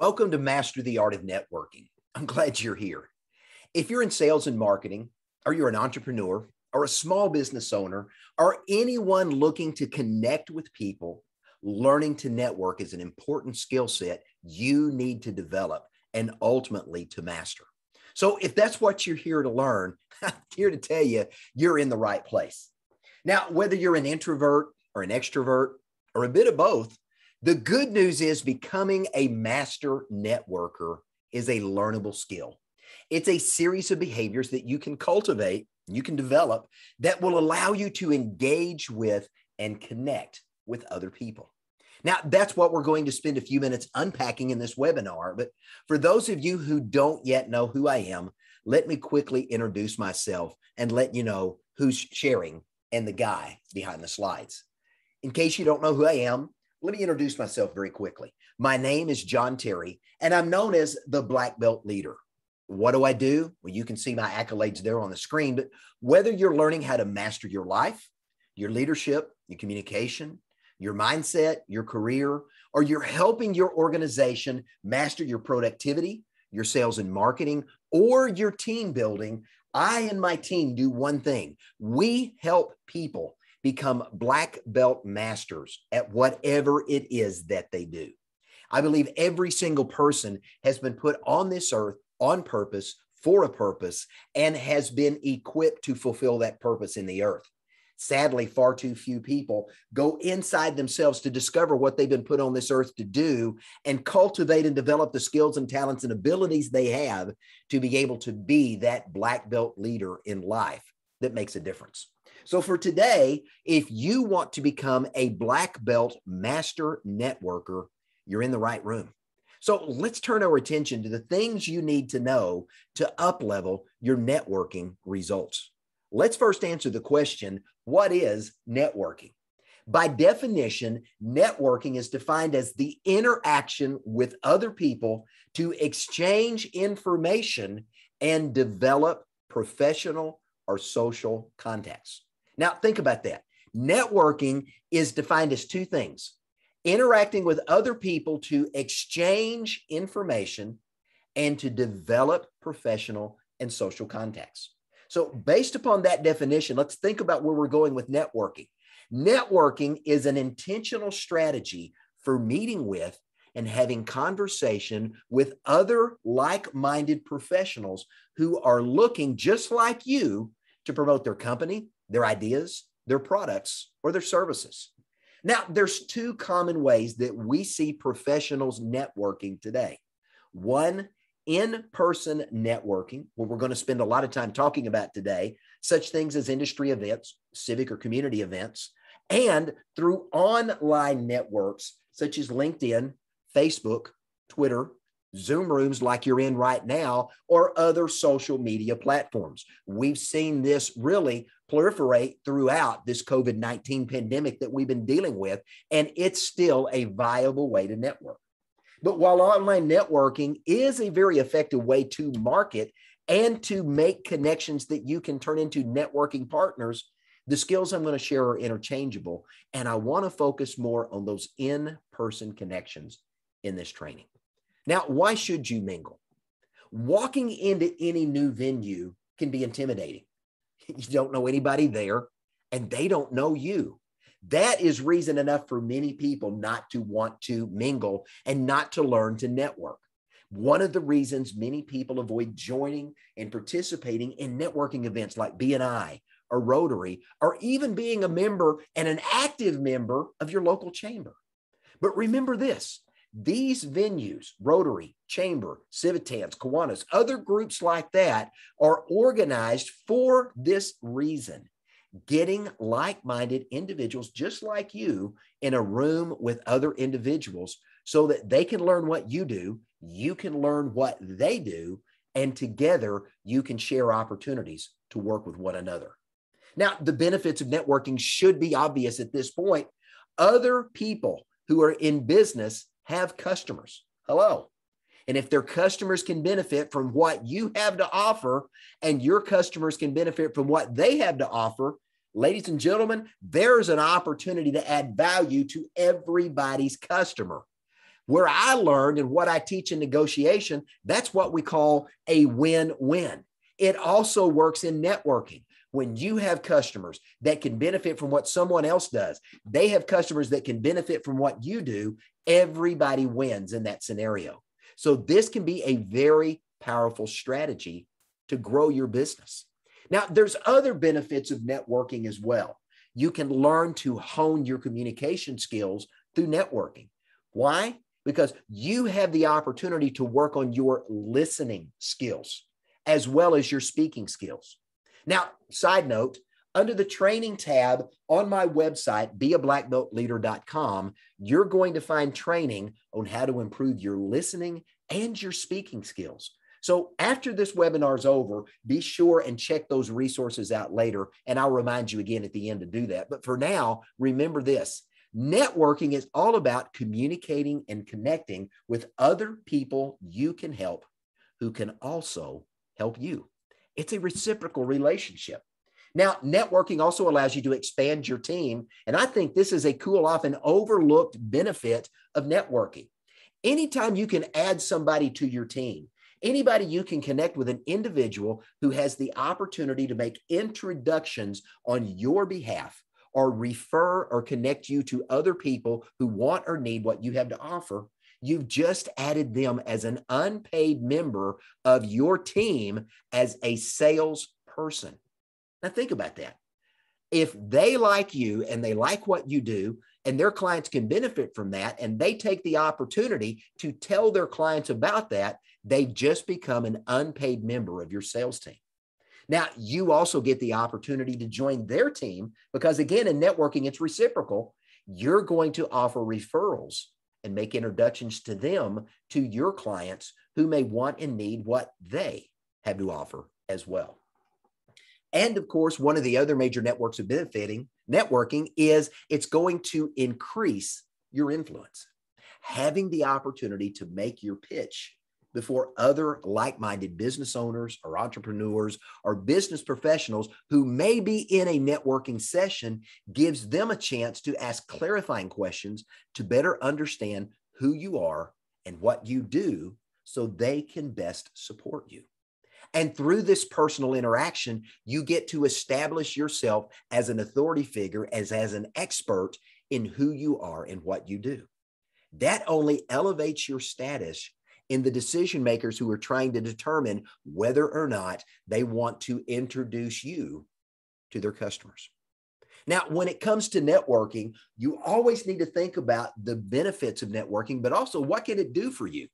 Welcome to Master the Art of Networking. I'm glad you're here. If you're in sales and marketing, or you're an entrepreneur, or a small business owner, or anyone looking to connect with people, learning to network is an important skill set you need to develop and ultimately to master. So, if that's what you're here to learn, I'm here to tell you, you're in the right place. Now, whether you're an introvert or an extrovert or a bit of both, the good news is becoming a master networker is a learnable skill. It's a series of behaviors that you can cultivate, you can develop that will allow you to engage with and connect with other people. Now, that's what we're going to spend a few minutes unpacking in this webinar. But for those of you who don't yet know who I am, let me quickly introduce myself and let you know who's sharing and the guy behind the slides. In case you don't know who I am, let me introduce myself very quickly. My name is John Terry, and I'm known as the Black Belt Leader. What do I do? Well, you can see my accolades there on the screen, but whether you're learning how to master your life, your leadership, your communication, your mindset, your career, or you're helping your organization master your productivity, your sales and marketing, or your team building, I and my team do one thing we help people become black belt masters at whatever it is that they do. I believe every single person has been put on this earth on purpose for a purpose and has been equipped to fulfill that purpose in the earth. Sadly, far too few people go inside themselves to discover what they've been put on this earth to do and cultivate and develop the skills and talents and abilities they have to be able to be that black belt leader in life that makes a difference. So, for today, if you want to become a black belt master networker, you're in the right room. So, let's turn our attention to the things you need to know to uplevel your networking results. Let's first answer the question what is networking? By definition, networking is defined as the interaction with other people to exchange information and develop professional or social contacts. Now, think about that. Networking is defined as two things interacting with other people to exchange information and to develop professional and social contacts. So, based upon that definition, let's think about where we're going with networking. Networking is an intentional strategy for meeting with and having conversation with other like minded professionals who are looking just like you to promote their company, their ideas, their products, or their services. Now, there's two common ways that we see professionals networking today. One, in person networking, where we're going to spend a lot of time talking about today, such things as industry events, civic or community events, and through online networks such as LinkedIn, Facebook, Twitter, Zoom rooms like you're in right now, or other social media platforms. We've seen this really proliferate throughout this COVID 19 pandemic that we've been dealing with. And it's still a viable way to network. But while online networking is a very effective way to market and to make connections that you can turn into networking partners, the skills I'm going to share are interchangeable. And I want to focus more on those in person connections in this training. Now, why should you mingle? Walking into any new venue can be intimidating. You don't know anybody there, and they don't know you. That is reason enough for many people not to want to mingle and not to learn to network. One of the reasons many people avoid joining and participating in networking events like BNI or Rotary, or even being a member and an active member of your local chamber. But remember this these venues, Rotary, Chamber, Civitans, Kiwanis, other groups like that are organized for this reason getting like minded individuals just like you in a room with other individuals so that they can learn what you do, you can learn what they do, and together you can share opportunities to work with one another. Now, the benefits of networking should be obvious at this point. Other people who are in business have customers. Hello. And if their customers can benefit from what you have to offer and your customers can benefit from what they have to offer, ladies and gentlemen, there's an opportunity to add value to everybody's customer. Where I learned and what I teach in negotiation, that's what we call a win win. It also works in networking when you have customers that can benefit from what someone else does, they have customers that can benefit from what you do, everybody wins in that scenario. So, this can be a very powerful strategy to grow your business. Now, there's other benefits of networking as well. You can learn to hone your communication skills through networking. Why? Because you have the opportunity to work on your listening skills as well as your speaking skills. Now, side note, under the training tab on my website, beablackbeltleader.com, you're going to find training on how to improve your listening and your speaking skills. So after this webinar is over, be sure and check those resources out later. And I'll remind you again at the end to do that. But for now, remember this networking is all about communicating and connecting with other people you can help who can also help you. It's a reciprocal relationship. Now, networking also allows you to expand your team. And I think this is a cool, often overlooked benefit of networking. Anytime you can add somebody to your team, anybody you can connect with an individual who has the opportunity to make introductions on your behalf or refer or connect you to other people who want or need what you have to offer, You've just added them as an unpaid member of your team as a salesperson. Now, think about that. If they like you and they like what you do, and their clients can benefit from that, and they take the opportunity to tell their clients about that, they just become an unpaid member of your sales team. Now, you also get the opportunity to join their team because, again, in networking, it's reciprocal. You're going to offer referrals and make introductions to them to your clients who may want and need what they have to offer as well. And of course, one of the other major networks of benefiting networking is it's going to increase your influence. Having the opportunity to make your pitch before other like minded business owners or entrepreneurs or business professionals who may be in a networking session gives them a chance to ask clarifying questions to better understand who you are and what you do so they can best support you. And through this personal interaction, you get to establish yourself as an authority figure, as, as an expert in who you are and what you do. That only elevates your status in the decision makers who are trying to determine whether or not they want to introduce you to their customers. Now, when it comes to networking, you always need to think about the benefits of networking, but also what can it do for you?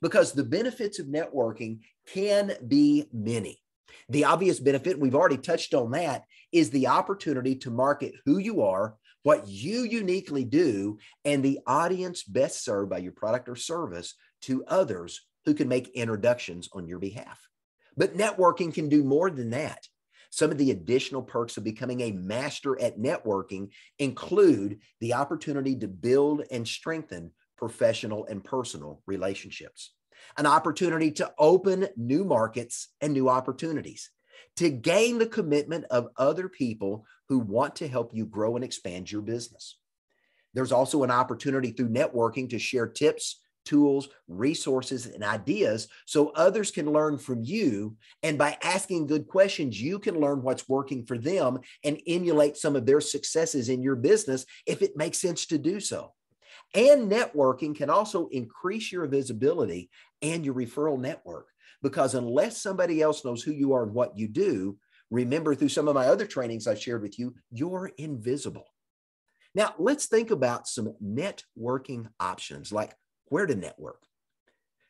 Because the benefits of networking can be many. The obvious benefit, we've already touched on that, is the opportunity to market who you are, what you uniquely do, and the audience best served by your product or service to others who can make introductions on your behalf. But networking can do more than that. Some of the additional perks of becoming a master at networking include the opportunity to build and strengthen professional and personal relationships, an opportunity to open new markets and new opportunities, to gain the commitment of other people who want to help you grow and expand your business. There's also an opportunity through networking to share tips tools, resources, and ideas so others can learn from you. And by asking good questions, you can learn what's working for them and emulate some of their successes in your business if it makes sense to do so. And networking can also increase your visibility and your referral network because unless somebody else knows who you are and what you do, remember through some of my other trainings I shared with you, you're invisible. Now, let's think about some networking options like where to network.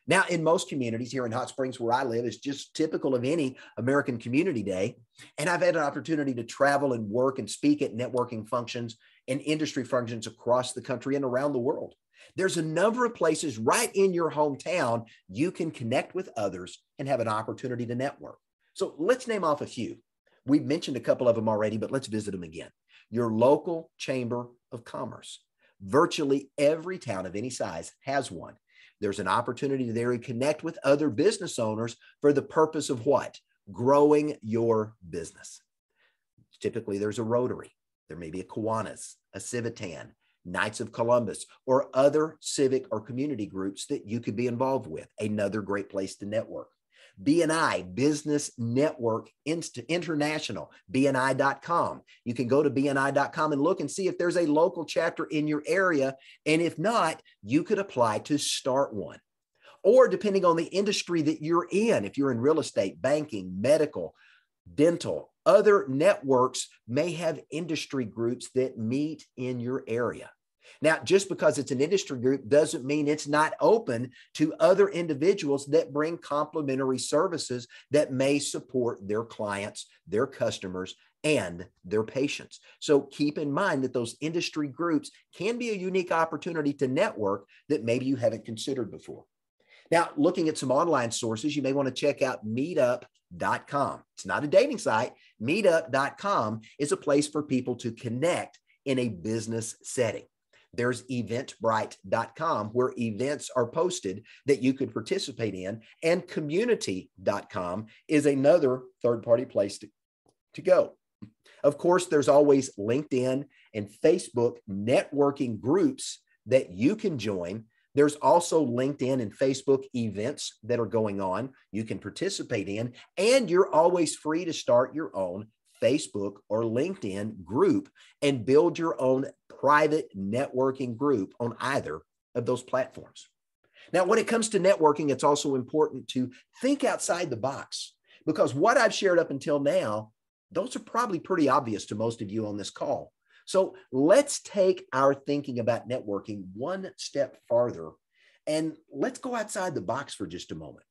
Now, in most communities here in Hot Springs, where I live, it's just typical of any American Community Day. And I've had an opportunity to travel and work and speak at networking functions and industry functions across the country and around the world. There's a number of places right in your hometown you can connect with others and have an opportunity to network. So let's name off a few. We've mentioned a couple of them already, but let's visit them again. Your local chamber of commerce. Virtually every town of any size has one. There's an opportunity there to connect with other business owners for the purpose of what? Growing your business. Typically, there's a Rotary, there may be a Kiwanis, a Civitan, Knights of Columbus, or other civic or community groups that you could be involved with. Another great place to network. BNI, Business Network Inst- International, BNI.com. You can go to BNI.com and look and see if there's a local chapter in your area. And if not, you could apply to start one. Or depending on the industry that you're in, if you're in real estate, banking, medical, dental, other networks may have industry groups that meet in your area. Now, just because it's an industry group doesn't mean it's not open to other individuals that bring complementary services that may support their clients, their customers, and their patients. So keep in mind that those industry groups can be a unique opportunity to network that maybe you haven't considered before. Now, looking at some online sources, you may want to check out meetup.com. It's not a dating site. Meetup.com is a place for people to connect in a business setting there's eventbrite.com where events are posted that you could participate in. And community.com is another third party place to, to go. Of course, there's always LinkedIn and Facebook networking groups that you can join. There's also LinkedIn and Facebook events that are going on you can participate in, and you're always free to start your own Facebook or LinkedIn group and build your own private networking group on either of those platforms. Now, when it comes to networking, it's also important to think outside the box because what I've shared up until now, those are probably pretty obvious to most of you on this call. So let's take our thinking about networking one step farther and let's go outside the box for just a moment.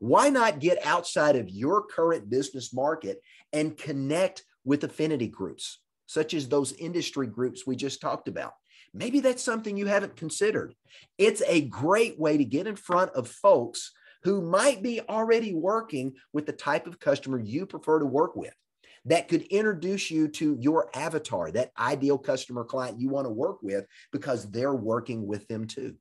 Why not get outside of your current business market and connect with affinity groups? such as those industry groups we just talked about. Maybe that's something you haven't considered. It's a great way to get in front of folks who might be already working with the type of customer you prefer to work with that could introduce you to your avatar, that ideal customer client you want to work with, because they're working with them too.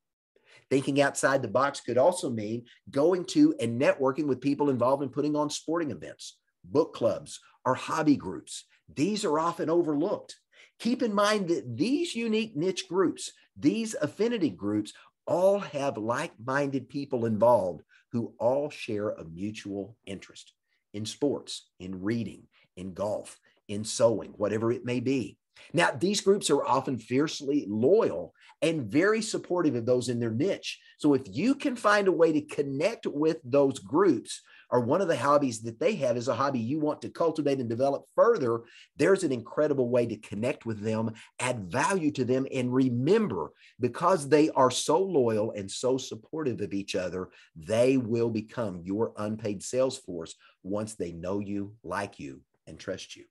Thinking outside the box could also mean going to and networking with people involved in putting on sporting events, book clubs, or hobby groups. These are often overlooked. Keep in mind that these unique niche groups, these affinity groups, all have like minded people involved who all share a mutual interest in sports, in reading, in golf, in sewing, whatever it may be. Now, these groups are often fiercely loyal and very supportive of those in their niche. So, if you can find a way to connect with those groups or one of the hobbies that they have is a hobby you want to cultivate and develop further, there's an incredible way to connect with them, add value to them, and remember because they are so loyal and so supportive of each other, they will become your unpaid sales force once they know you, like you, and trust you.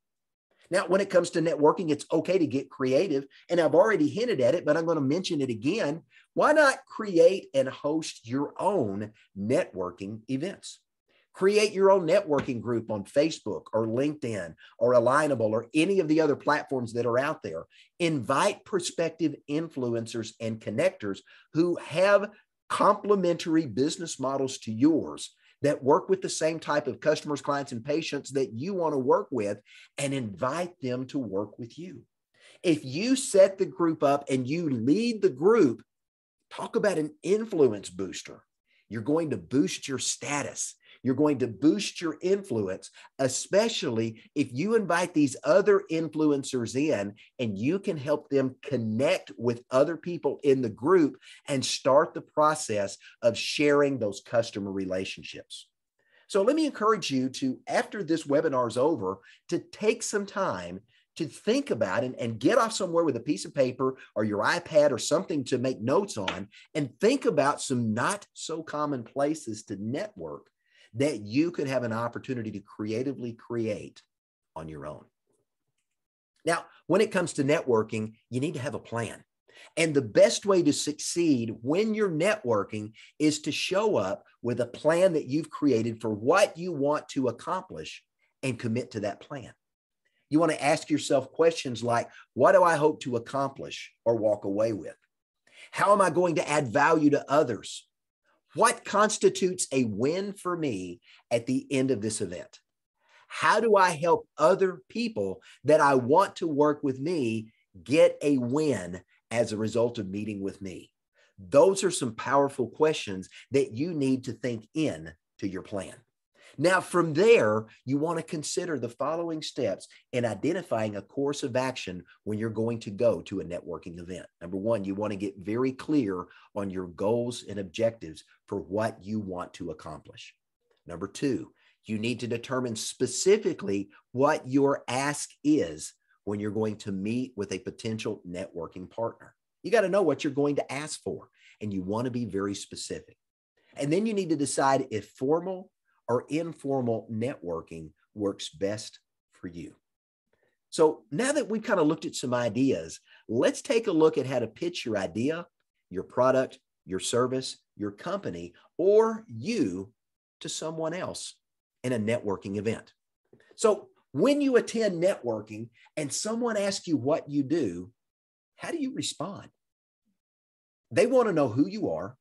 Now, when it comes to networking, it's okay to get creative. And I've already hinted at it, but I'm going to mention it again. Why not create and host your own networking events? Create your own networking group on Facebook or LinkedIn or Alignable or any of the other platforms that are out there. Invite prospective influencers and connectors who have complementary business models to yours that work with the same type of customers, clients, and patients that you want to work with and invite them to work with you. If you set the group up and you lead the group, talk about an influence booster. You're going to boost your status. You're going to boost your influence, especially if you invite these other influencers in and you can help them connect with other people in the group and start the process of sharing those customer relationships. So let me encourage you to, after this webinar is over, to take some time to think about and, and, get off somewhere with a piece of paper or your iPad or something to make notes on and think about some not so common places to network that you could have an opportunity to creatively create on your own. Now, when it comes to networking, you need to have a plan. And the best way to succeed when you're networking is to show up with a plan that you've created for what you want to accomplish and commit to that plan. You want to ask yourself questions like, what do I hope to accomplish or walk away with? How am I going to add value to others? What constitutes a win for me at the end of this event? How do I help other people that I want to work with me get a win as a result of meeting with me? Those are some powerful questions that you need to think in to your plan. Now, from there, you want to consider the following steps in identifying a course of action when you're going to go to a networking event. Number one, you want to get very clear on your goals and objectives for what you want to accomplish. Number two, you need to determine specifically what your ask is when you're going to meet with a potential networking partner. You got to know what you're going to ask for, and you want to be very specific. And then you need to decide if formal or informal networking works best for you. So now that we've kind of looked at some ideas, let's take a look at how to pitch your idea, your product, your service, your company, or you to someone else in a networking event. So when you attend networking and someone asks you what you do, how do you respond? They want to know who you are,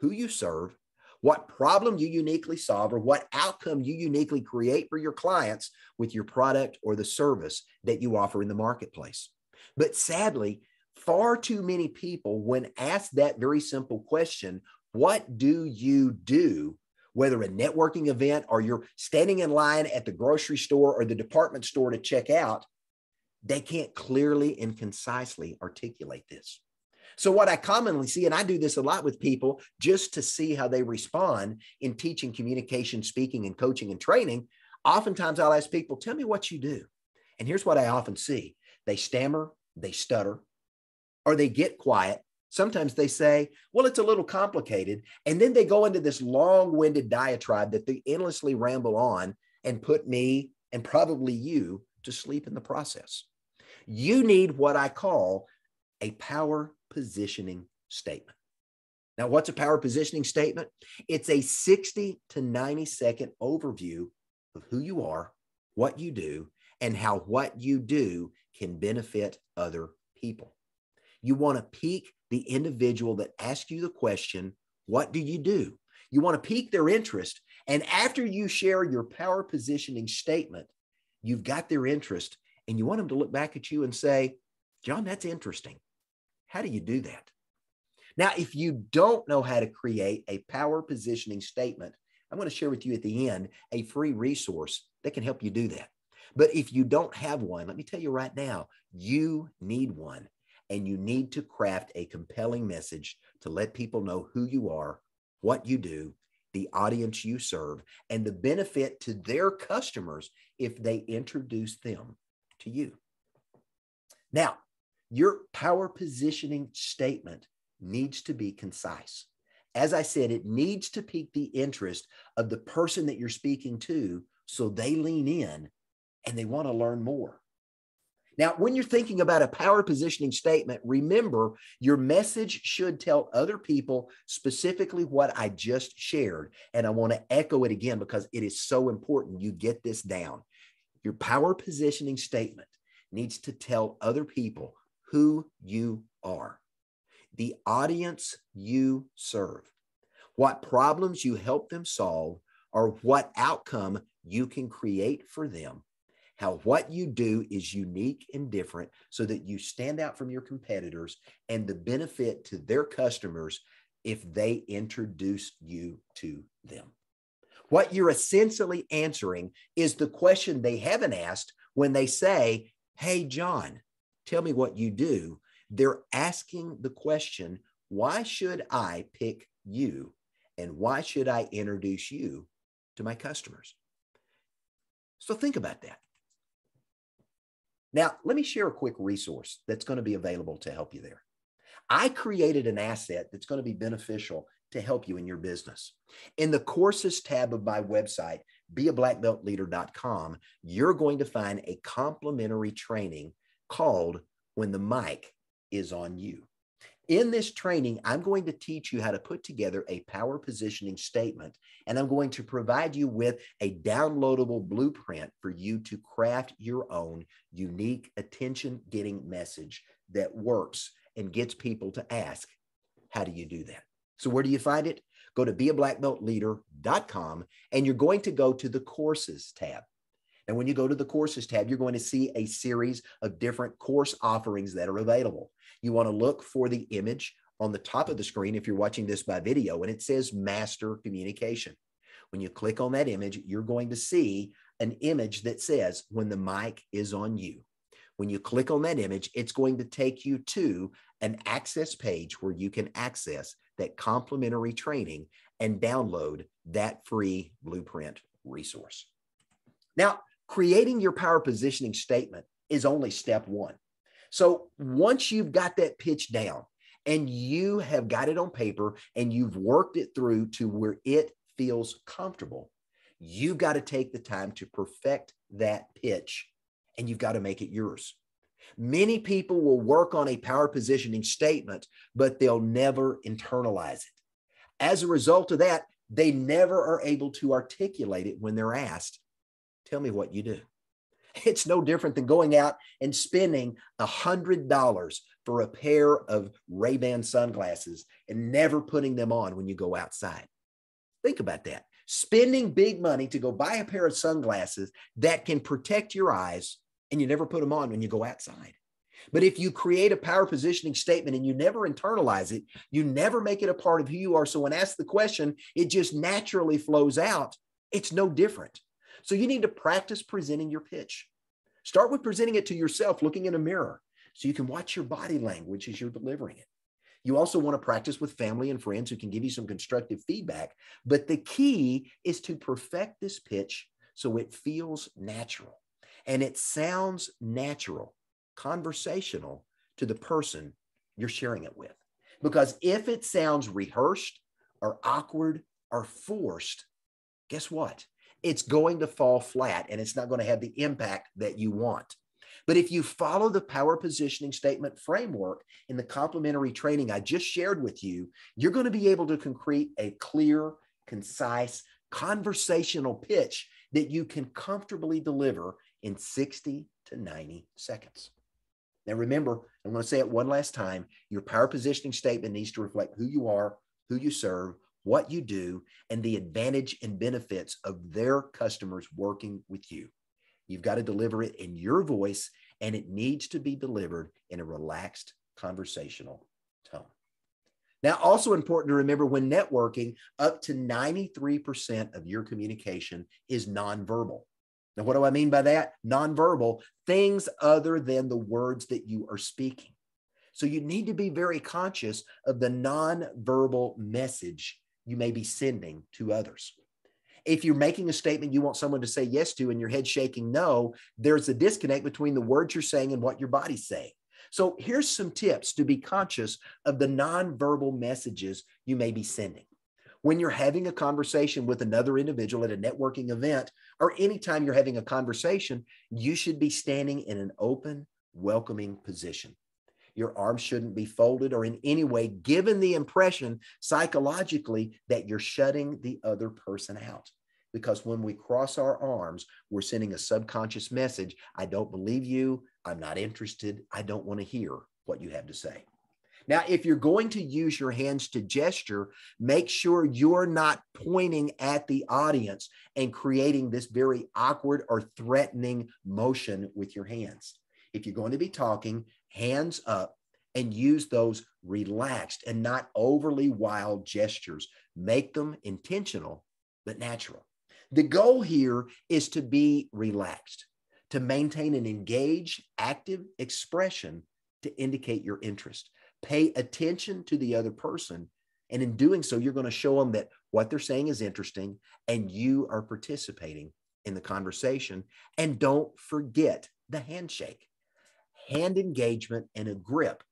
who you serve, what problem you uniquely solve or what outcome you uniquely create for your clients with your product or the service that you offer in the marketplace. But sadly, far too many people, when asked that very simple question, what do you do? Whether a networking event or you're standing in line at the grocery store or the department store to check out, they can't clearly and concisely articulate this. So, what I commonly see, and I do this a lot with people just to see how they respond in teaching communication, speaking, and coaching and training, oftentimes I'll ask people, tell me what you do. And here's what I often see they stammer, they stutter, or they get quiet. Sometimes they say, well, it's a little complicated. And then they go into this long winded diatribe that they endlessly ramble on and put me and probably you to sleep in the process. You need what I call a power positioning statement. Now, what's a power positioning statement? It's a 60 to 90 second overview of who you are, what you do, and how what you do can benefit other people. You want to pique the individual that asks you the question, What do you do? You want to pique their interest. And after you share your power positioning statement, you've got their interest and you want them to look back at you and say, John, that's interesting. How do you do that? Now, if you don't know how to create a power positioning statement, I'm going to share with you at the end a free resource that can help you do that. But if you don't have one, let me tell you right now, you need one and you need to craft a compelling message to let people know who you are, what you do, the audience you serve, and the benefit to their customers if they introduce them to you. Now, your power positioning statement needs to be concise. As I said, it needs to pique the interest of the person that you're speaking to so they lean in and they want to learn more. Now, when you're thinking about a power positioning statement, remember your message should tell other people specifically what I just shared. And I want to echo it again because it is so important you get this down. Your power positioning statement needs to tell other people who you are, the audience you serve, what problems you help them solve, or what outcome you can create for them. How what you do is unique and different so that you stand out from your competitors and the benefit to their customers if they introduce you to them. What you're essentially answering is the question they haven't asked when they say, Hey, John, Tell me what you do. They're asking the question, why should I pick you? And why should I introduce you to my customers? So think about that. Now, let me share a quick resource that's going to be available to help you there. I created an asset that's going to be beneficial to help you in your business. In the courses tab of my website, beablackbeltleader.com, you're going to find a complimentary training called When the Mic is on You. In this training, I'm going to teach you how to put together a power positioning statement, and I'm going to provide you with a downloadable blueprint for you to craft your own unique attention getting message that works and gets people to ask, How do you do that? So, where do you find it? Go to beablackbeltleader.com and you're going to go to the courses tab. And when you go to the courses tab, you're going to see a series of different course offerings that are available. You want to look for the image on the top of the screen if you're watching this by video, and it says Master Communication. When you click on that image, you're going to see an image that says, When the mic is on you. When you click on that image, it's going to take you to an access page where you can access that complimentary training and download that free blueprint resource. Now, creating your power positioning statement is only step one. So once you've got that pitch down and you have got it on paper and you've worked it through to where it feels comfortable, you've got to take the time to perfect that pitch and you've got to make it yours. Many people will work on a power positioning statement, but they'll never internalize it. As a result of that, they never are able to articulate it when they're asked Tell me what you do. It's no different than going out and spending a $100 for a pair of Ray-Ban sunglasses and never putting them on when you go outside. Think about that. Spending big money to go buy a pair of sunglasses that can protect your eyes and you never put them on when you go outside. But if you create a power positioning statement and you never internalize it, you never make it a part of who you are. So when asked the question, it just naturally flows out. It's no different so you need to practice presenting your pitch. Start with presenting it to yourself, looking in a mirror, so you can watch your body language as you're delivering it. You also want to practice with family and friends who can give you some constructive feedback. But the key is to perfect this pitch so it feels natural and it sounds natural, conversational to the person you're sharing it with. Because if it sounds rehearsed or awkward or forced, guess what? it's going to fall flat and it's not going to have the impact that you want. But if you follow the power positioning statement framework in the complementary training I just shared with you, you're going to be able to create a clear, concise, conversational pitch that you can comfortably deliver in 60 to 90 seconds. Now, remember, I'm going to say it one last time your power positioning statement needs to reflect who you are, who you serve, what you do, and the advantage and benefits of their customers working with you. You've got to deliver it in your voice, and it needs to be delivered in a relaxed conversational tone. Now, also important to remember when networking, up to 93% of your communication is nonverbal. Now, what do I mean by that? Nonverbal, things other than the words that you are speaking. So you need to be very conscious of the nonverbal message you may be sending to others. If you're making a statement you want someone to say yes to and your head shaking no, there's a disconnect between the words you're saying and what your body's saying. So here's some tips to be conscious of the nonverbal messages you may be sending. When you're having a conversation with another individual at a networking event, or anytime you're having a conversation, you should be standing in an open, welcoming position. Your arms shouldn't be folded or in any way given the impression psychologically that you're shutting the other person out. Because when we cross our arms, we're sending a subconscious message I don't believe you. I'm not interested. I don't want to hear what you have to say. Now, if you're going to use your hands to gesture, make sure you're not pointing at the audience and creating this very awkward or threatening motion with your hands. If you're going to be talking, hands up, and use those relaxed and not overly wild gestures. Make them intentional, but natural. The goal here is to be relaxed, to maintain an engaged, active expression to indicate your interest. Pay attention to the other person. And in doing so, you're going to show them that what they're saying is interesting and you are participating in the conversation. And don't forget the handshake hand engagement and a grip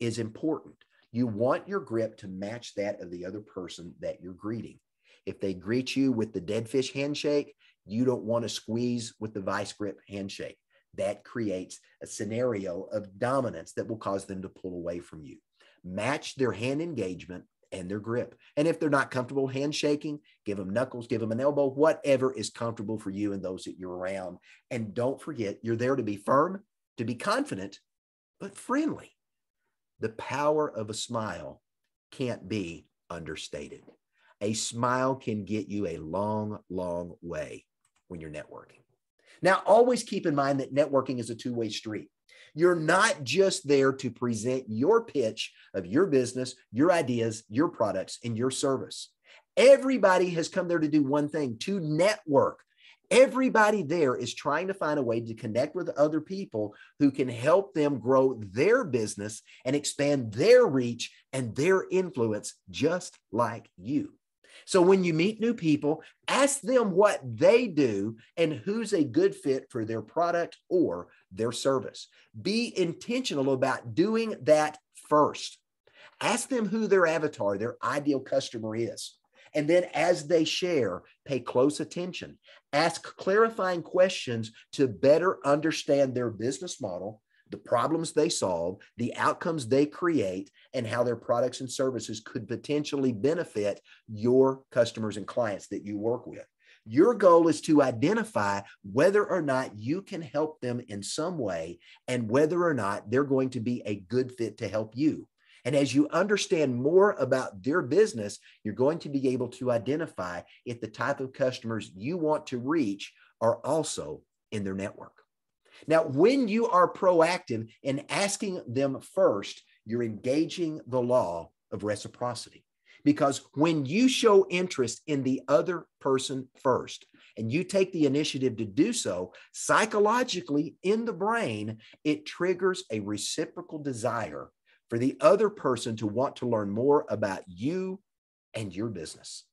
is important. You want your grip to match that of the other person that you're greeting. If they greet you with the dead fish handshake, you don't want to squeeze with the vice grip handshake. That creates a scenario of dominance that will cause them to pull away from you. Match their hand engagement and their grip. And if they're not comfortable handshaking, give them knuckles, give them an elbow, whatever is comfortable for you and those that you're around. And don't forget, you're there to be firm, to be confident, but friendly. The power of a smile can't be understated. A smile can get you a long, long way when you're networking. Now, always keep in mind that networking is a two way street. You're not just there to present your pitch of your business, your ideas, your products, and your service. Everybody has come there to do one thing to network, Everybody there is trying to find a way to connect with other people who can help them grow their business and expand their reach and their influence, just like you. So when you meet new people, ask them what they do and who's a good fit for their product or their service. Be intentional about doing that first. Ask them who their avatar, their ideal customer is. And then as they share, pay close attention ask clarifying questions to better understand their business model, the problems they solve, the outcomes they create, and how their products and services could potentially benefit your customers and clients that you work with. Your goal is to identify whether or not you can help them in some way and whether or not they're going to be a good fit to help you. And as you understand more about their business, you're going to be able to identify if the type of customers you want to reach are also in their network. Now, when you are proactive in asking them first, you're engaging the law of reciprocity. Because when you show interest in the other person first and you take the initiative to do so, psychologically in the brain, it triggers a reciprocal desire for the other person to want to learn more about you and your business.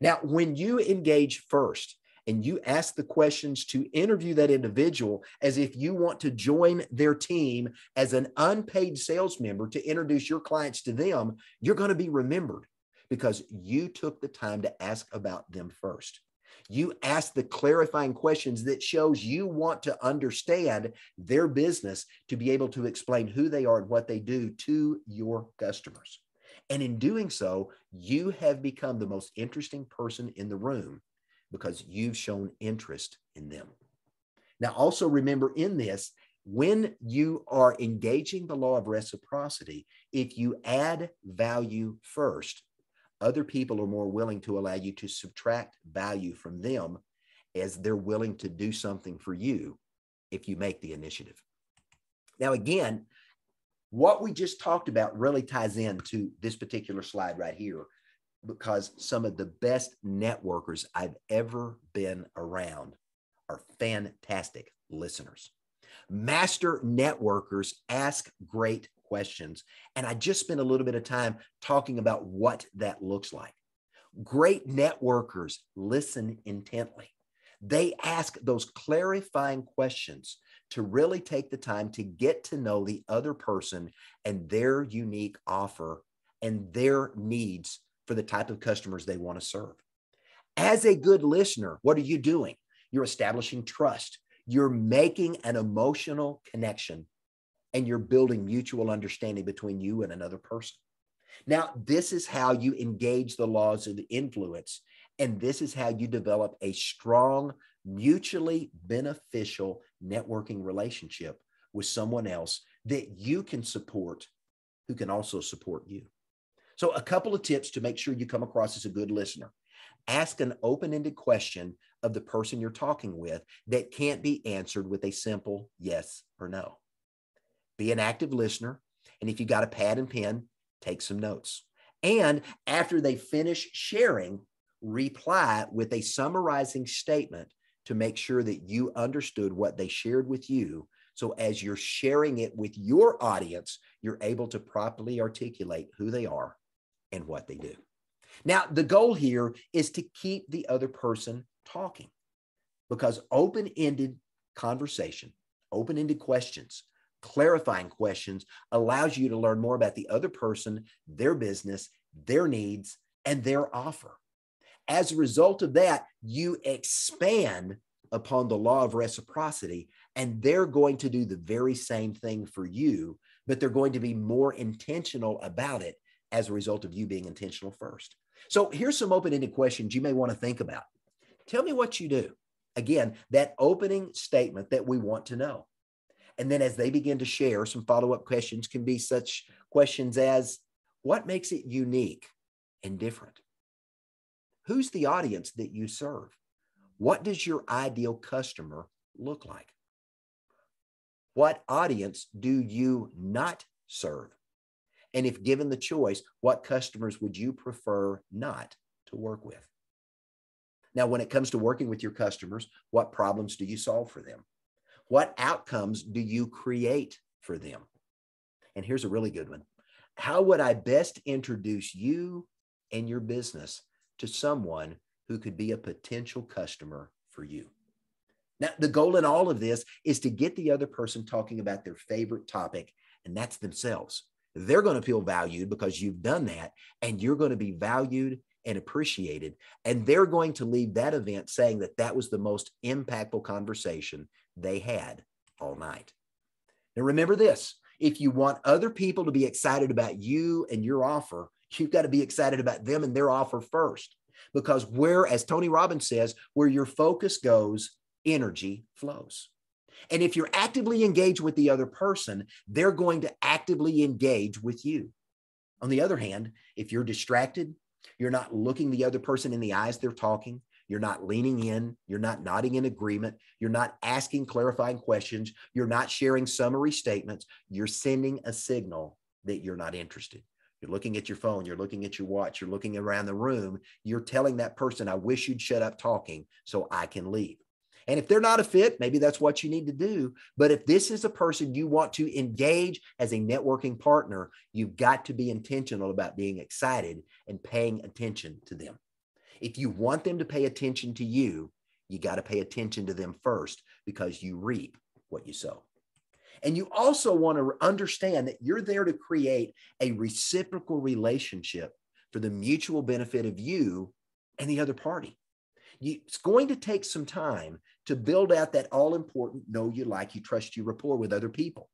Now, when you engage first and you ask the questions to interview that individual as if you want to join their team as an unpaid sales member to introduce your clients to them, you're going to be remembered because you took the time to ask about them first you ask the clarifying questions that shows you want to understand their business to be able to explain who they are and what they do to your customers. And in doing so, you have become the most interesting person in the room because you've shown interest in them. Now, also remember in this, when you are engaging the law of reciprocity, if you add value first, other people are more willing to allow you to subtract value from them as they're willing to do something for you if you make the initiative. Now, again, what we just talked about really ties into this particular slide right here because some of the best networkers I've ever been around are fantastic listeners. Master networkers ask great questions. And I just spent a little bit of time talking about what that looks like. Great networkers listen intently. They ask those clarifying questions to really take the time to get to know the other person and their unique offer and their needs for the type of customers they want to serve. As a good listener, what are you doing? You're establishing trust. You're making an emotional connection and you're building mutual understanding between you and another person. Now, this is how you engage the laws of the influence, and this is how you develop a strong, mutually beneficial networking relationship with someone else that you can support who can also support you. So, a couple of tips to make sure you come across as a good listener ask an open ended question of the person you're talking with that can't be answered with a simple yes or no be an active listener. And if you have got a pad and pen, take some notes. And after they finish sharing, reply with a summarizing statement to make sure that you understood what they shared with you. So as you're sharing it with your audience, you're able to properly articulate who they are and what they do. Now, the goal here is to keep the other person talking because open ended conversation, open ended questions, clarifying questions allows you to learn more about the other person, their business, their needs, and their offer. As a result of that, you expand upon the law of reciprocity, and they're going to do the very same thing for you, but they're going to be more intentional about it as a result of you being intentional first. So here's some open ended questions you may want to think about. Tell me what you do. Again, that opening statement that we want to know. And then as they begin to share, some follow up questions can be such questions as what makes it unique and different? Who's the audience that you serve? What does your ideal customer look like? What audience do you not serve? And if given the choice, what customers would you prefer not to work with? Now, when it comes to working with your customers, what problems do you solve for them? What outcomes do you create for them? And here's a really good one How would I best introduce you and your business to someone who could be a potential customer for you? Now, the goal in all of this is to get the other person talking about their favorite topic, and that's themselves. They're going to feel valued because you've done that, and you're going to be valued and appreciated. And they're going to leave that event saying that that was the most impactful conversation they had all night. Now, remember this if you want other people to be excited about you and your offer, you've got to be excited about them and their offer first. Because where, as Tony Robbins says, where your focus goes, energy flows. And if you're actively engaged with the other person, they're going to actively engage with you. On the other hand, if you're distracted, you're not looking the other person in the eyes they're talking, you're not leaning in. You're not nodding in agreement. You're not asking clarifying questions. You're not sharing summary statements. You're sending a signal that you're not interested. You're looking at your phone. You're looking at your watch. You're looking around the room. You're telling that person, I wish you'd shut up talking so I can leave. And if they're not a fit, maybe that's what you need to do. But if this is a person you want to engage as a networking partner, you've got to be intentional about being excited and paying attention to them. If you want them to pay attention to you, you got to pay attention to them first because you reap what you sow. And you also want to understand that you're there to create a reciprocal relationship for the mutual benefit of you and the other party. You, it's going to take some time to build out that all important know you, like you, trust you rapport with other people.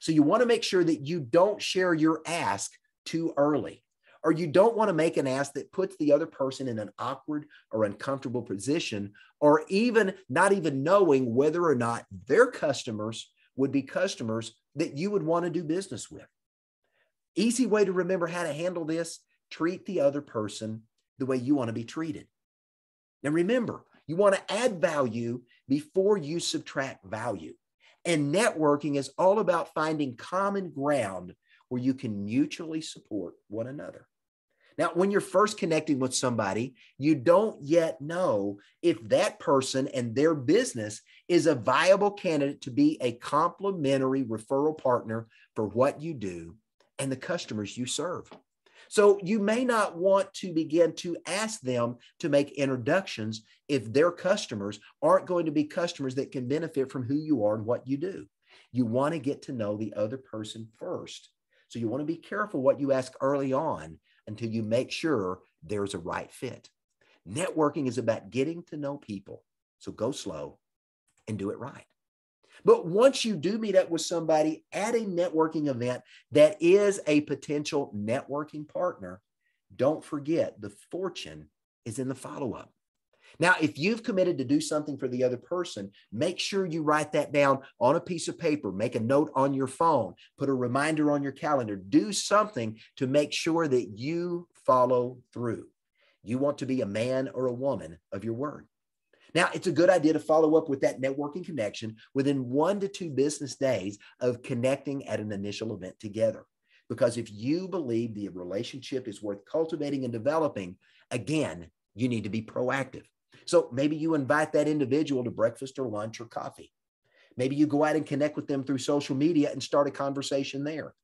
So you want to make sure that you don't share your ask too early or you don't want to make an ask that puts the other person in an awkward or uncomfortable position, or even not even knowing whether or not their customers would be customers that you would want to do business with. Easy way to remember how to handle this treat the other person the way you want to be treated. Now, remember, you want to add value before you subtract value. And networking is all about finding common ground where you can mutually support one another. Now, when you're first connecting with somebody, you don't yet know if that person and their business is a viable candidate to be a complementary referral partner for what you do and the customers you serve. So you may not want to begin to ask them to make introductions if their customers aren't going to be customers that can benefit from who you are and what you do. You want to get to know the other person first. So you want to be careful what you ask early on until you make sure there's a right fit. Networking is about getting to know people. So go slow and do it right. But once you do meet up with somebody at a networking event that is a potential networking partner, don't forget the fortune is in the follow up. Now, if you've committed to do something for the other person, make sure you write that down on a piece of paper, make a note on your phone, put a reminder on your calendar, do something to make sure that you follow through. You want to be a man or a woman of your word. Now, it's a good idea to follow up with that networking connection within one to two business days of connecting at an initial event together. Because if you believe the relationship is worth cultivating and developing, again, you need to be proactive. So maybe you invite that individual to breakfast or lunch or coffee. Maybe you go out and connect with them through social media and start a conversation there.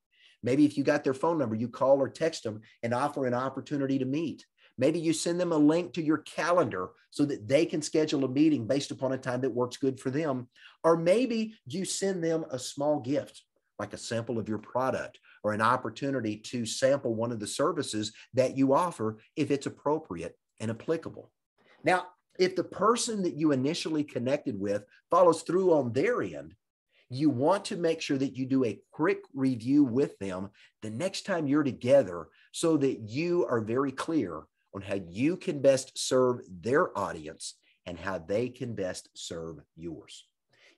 Maybe if you got their phone number, you call or text them and offer an opportunity to meet. Maybe you send them a link to your calendar so that they can schedule a meeting based upon a time that works good for them. Or maybe you send them a small gift, like a sample of your product or an opportunity to sample one of the services that you offer if it's appropriate and applicable. Now, if the person that you initially connected with follows through on their end, you want to make sure that you do a quick review with them the next time you're together so that you are very clear on how you can best serve their audience and how they can best serve yours.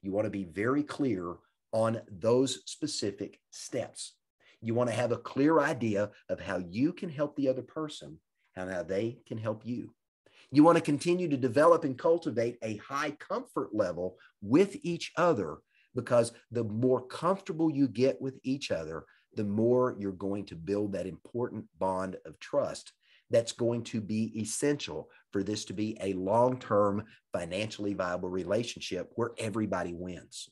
You want to be very clear on those specific steps. You want to have a clear idea of how you can help the other person and how they can help you. You want to continue to develop and cultivate a high comfort level with each other because the more comfortable you get with each other, the more you're going to build that important bond of trust that's going to be essential for this to be a long term, financially viable relationship where everybody wins.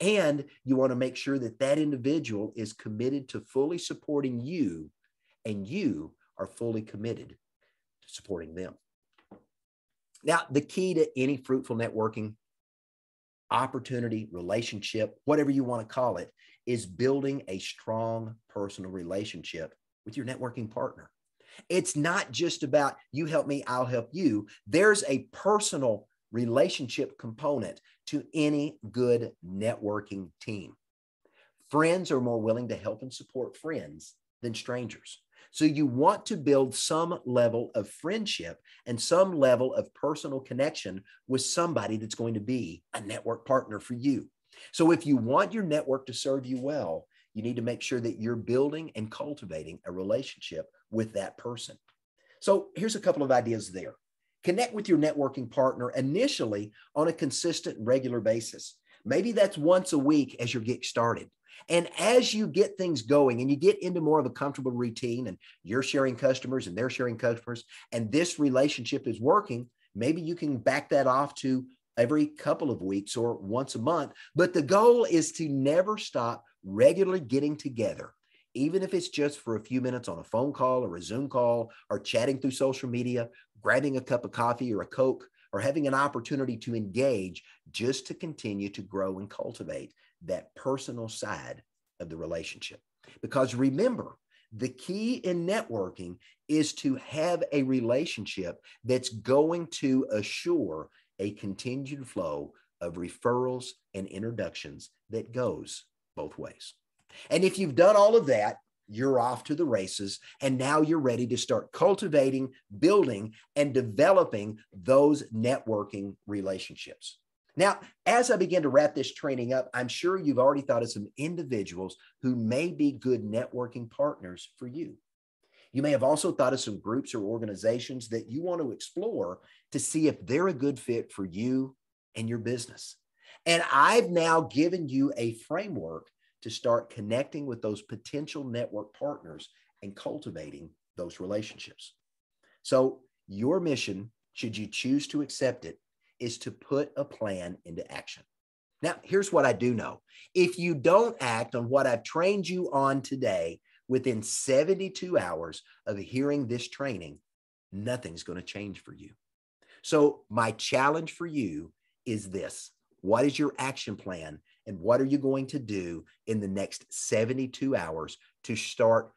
And you want to make sure that that individual is committed to fully supporting you and you are fully committed to supporting them. Now, the key to any fruitful networking opportunity, relationship, whatever you want to call it, is building a strong personal relationship with your networking partner. It's not just about you help me, I'll help you. There's a personal relationship component to any good networking team. Friends are more willing to help and support friends than strangers. So you want to build some level of friendship and some level of personal connection with somebody that's going to be a network partner for you. So if you want your network to serve you well, you need to make sure that you're building and cultivating a relationship with that person. So here's a couple of ideas there. Connect with your networking partner initially on a consistent, regular basis. Maybe that's once a week as you're getting started. And as you get things going and you get into more of a comfortable routine and you're sharing customers and they're sharing customers and this relationship is working, maybe you can back that off to every couple of weeks or once a month. But the goal is to never stop regularly getting together even if it's just for a few minutes on a phone call or a Zoom call or chatting through social media, grabbing a cup of coffee or a Coke, or having an opportunity to engage just to continue to grow and cultivate that personal side of the relationship. Because remember, the key in networking is to have a relationship that's going to assure a continued flow of referrals and introductions that goes both ways. And if you've done all of that, you're off to the races. And now you're ready to start cultivating, building, and developing those networking relationships. Now, as I begin to wrap this training up, I'm sure you've already thought of some individuals who may be good networking partners for you. You may have also thought of some groups or organizations that you want to explore to see if they're a good fit for you and your business. And I've now given you a framework to start connecting with those potential network partners and cultivating those relationships. So, your mission, should you choose to accept it, is to put a plan into action. Now, here's what I do know if you don't act on what I've trained you on today within 72 hours of hearing this training, nothing's going to change for you. So, my challenge for you is this What is your action plan? And what are you going to do in the next 72 hours to start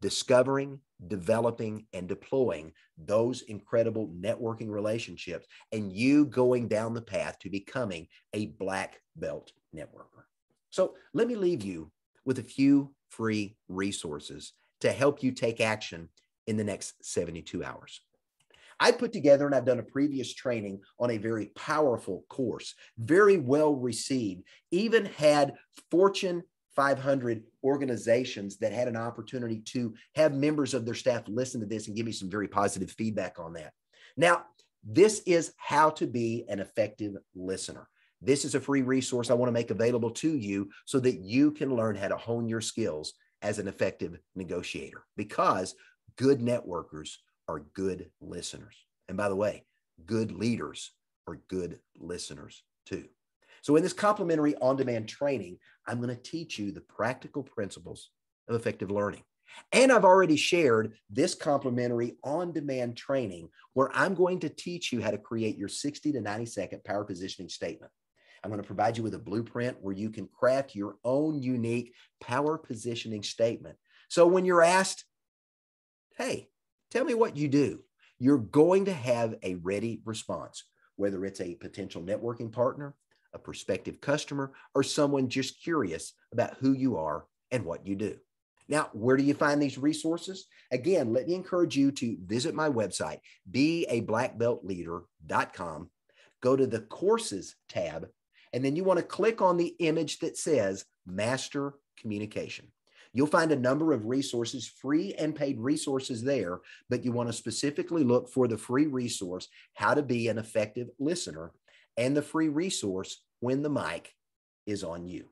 discovering, developing and deploying those incredible networking relationships and you going down the path to becoming a black belt networker. So let me leave you with a few free resources to help you take action in the next 72 hours. I put together and I've done a previous training on a very powerful course, very well received, even had Fortune 500 organizations that had an opportunity to have members of their staff listen to this and give me some very positive feedback on that. Now, this is how to be an effective listener. This is a free resource I want to make available to you so that you can learn how to hone your skills as an effective negotiator because good networkers are good listeners. And by the way, good leaders are good listeners too. So, in this complimentary on demand training, I'm going to teach you the practical principles of effective learning. And I've already shared this complimentary on demand training where I'm going to teach you how to create your 60 to 90 second power positioning statement. I'm going to provide you with a blueprint where you can craft your own unique power positioning statement. So when you're asked, hey, tell me what you do, you're going to have a ready response, whether it's a potential networking partner, a prospective customer, or someone just curious about who you are and what you do. Now, where do you find these resources? Again, let me encourage you to visit my website, beablackbeltleader.com. Go to the courses tab, and then you want to click on the image that says Master Communication. You'll find a number of resources, free and paid resources there, but you want to specifically look for the free resource, How to Be an Effective Listener, and the free resource, when the mic is on you.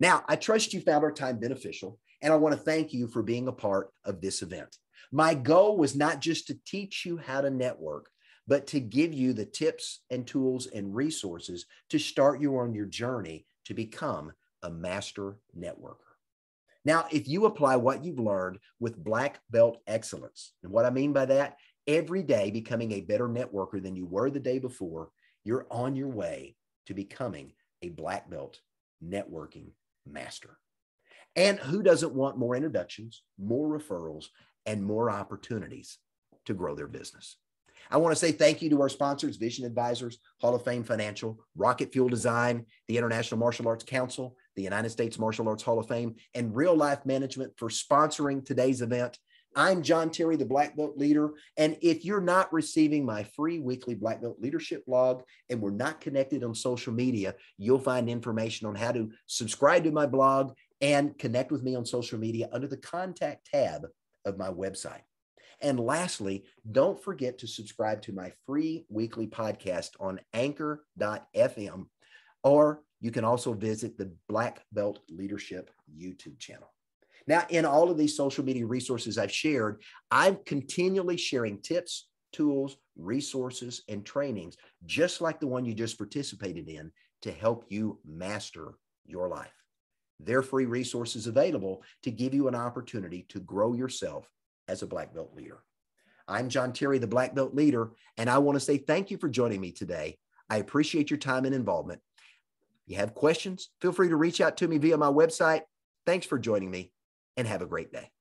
Now, I trust you found our time beneficial, and I want to thank you for being a part of this event. My goal was not just to teach you how to network, but to give you the tips and tools and resources to start you on your journey to become a master networker. Now, if you apply what you've learned with black belt excellence, and what I mean by that, every day becoming a better networker than you were the day before, you're on your way to becoming a black belt networking master. And who doesn't want more introductions, more referrals, and more opportunities to grow their business? I want to say thank you to our sponsors, Vision Advisors, Hall of Fame Financial, Rocket Fuel Design, the International Martial Arts Council, the United States Martial Arts Hall of Fame, and Real Life Management for sponsoring today's event I'm John Terry, the Black Belt Leader. And if you're not receiving my free weekly Black Belt Leadership blog and we're not connected on social media, you'll find information on how to subscribe to my blog and connect with me on social media under the contact tab of my website. And lastly, don't forget to subscribe to my free weekly podcast on anchor.fm, or you can also visit the Black Belt Leadership YouTube channel. Now, in all of these social media resources I've shared, I'm continually sharing tips, tools, resources, and trainings, just like the one you just participated in, to help you master your life. There are free resources available to give you an opportunity to grow yourself as a Black Belt leader. I'm John Terry, the Black Belt leader, and I want to say thank you for joining me today. I appreciate your time and involvement. If you have questions, feel free to reach out to me via my website. Thanks for joining me and have a great day.